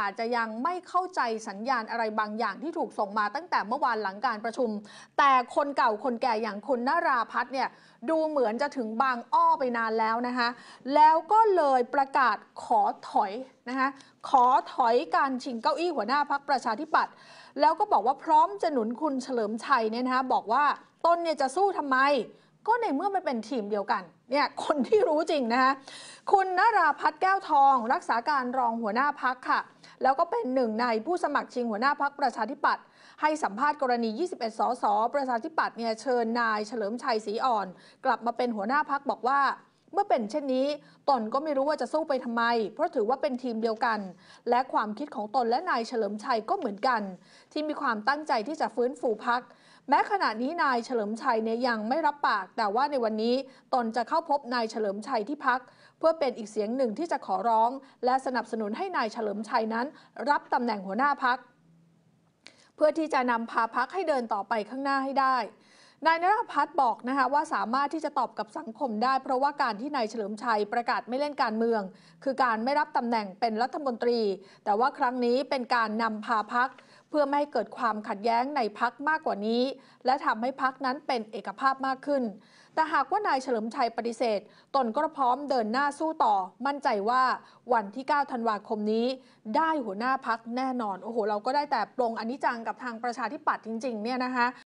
อาจจะยังไม่เข้าใจสัญญาณอะไรบางอย่างที่ถูกส่งมาตั้งแต่เมื่อวานหลังการประชุม แต่คนเก่าคนแก่อย่างคุณนราพัฒน์เนี่ยดูเหมือนจะถึงบางอ้อไปนานแล้วนะคะแล้วก็เลยประกาศขอถอยนะคะขอถอยการชิงเก้าอี้หัวหน้าพักประชาธิปัตย์แล้วก็บอกว่าพร้อมจะหนุนคุณเฉลิมชัยเนี่ยนะคะบอกว่าตนเนี่ยจะสู้ทำไมก็ในเมื่อมันเป็นทีมเดียวกันเนี่ยคนที่รู้จริงนะคะคุณนราพัฒน์แก้วทองรักษาการรองหัวหน้าพักค่ะ แล้วก็เป็นหนึ่งในผู้สมัครชิงหัวหน้าพักประชาธิปัตย์ให้สัมภาษณ์กรณี 21 สส ประชาธิปัตย์เนี่ยเชิญนายเฉลิมชัยศรีอ่อน กลับมาเป็นหัวหน้าพักบอกว่าเมื่อเป็นเช่นนี้ ตนก็ไม่รู้ว่าจะสู้ไปทำไมเพราะถือว่าเป็นทีมเดียวกัน และความคิดของตนและนายเฉลิมชัยก็เหมือนกัน ที่มีความตั้งใจที่จะฟื้นฟูพัก แม้ขณะนี้นายเฉลิมชัยเนี่ยยังไม่รับปาก แต่ว่าในวันนี้ตนจะเข้าพบนายเฉลิมชัยที่พักเพื่อเป็นอีกเสียงหนึ่งที่จะขอร้อง และสนับสนุนให้นายเฉลิมชัยนั้น รับตำแหน่งหัวหน้าพักเพื่อที่จะนำพาพักให้เดินต่อไปข้างหน้าให้ได้นายนรพัฒน์บอกนะคะว่าสามารถที่จะตอบกับสังคมได้เพราะว่าการที่นายเฉลิมชัยประกาศไม่เล่นการเมือง คือการไม่รับตำแหน่งเป็นรัฐมนตรี แต่ว่าครั้งนี้เป็นการนำพาพักเพื่อไม่ให้เกิดความขัดแย้งในพักมากกว่านี้ และทำให้พักนั้นเป็นเอกภาพมากขึ้น แต่หากว่านายเฉลิมชัยปฏิเสธ ตนก็พร้อมเดินหน้าสู้ต่อ มั่นใจว่าวันที่ 9 ธันวาคมนี้ ได้หัวหน้าพักแน่นอนโอ้โหเราก็ได้แต่ปรงอนิจจังกับทางประชาธิปัตย์จริงๆเนี่ยนะคะ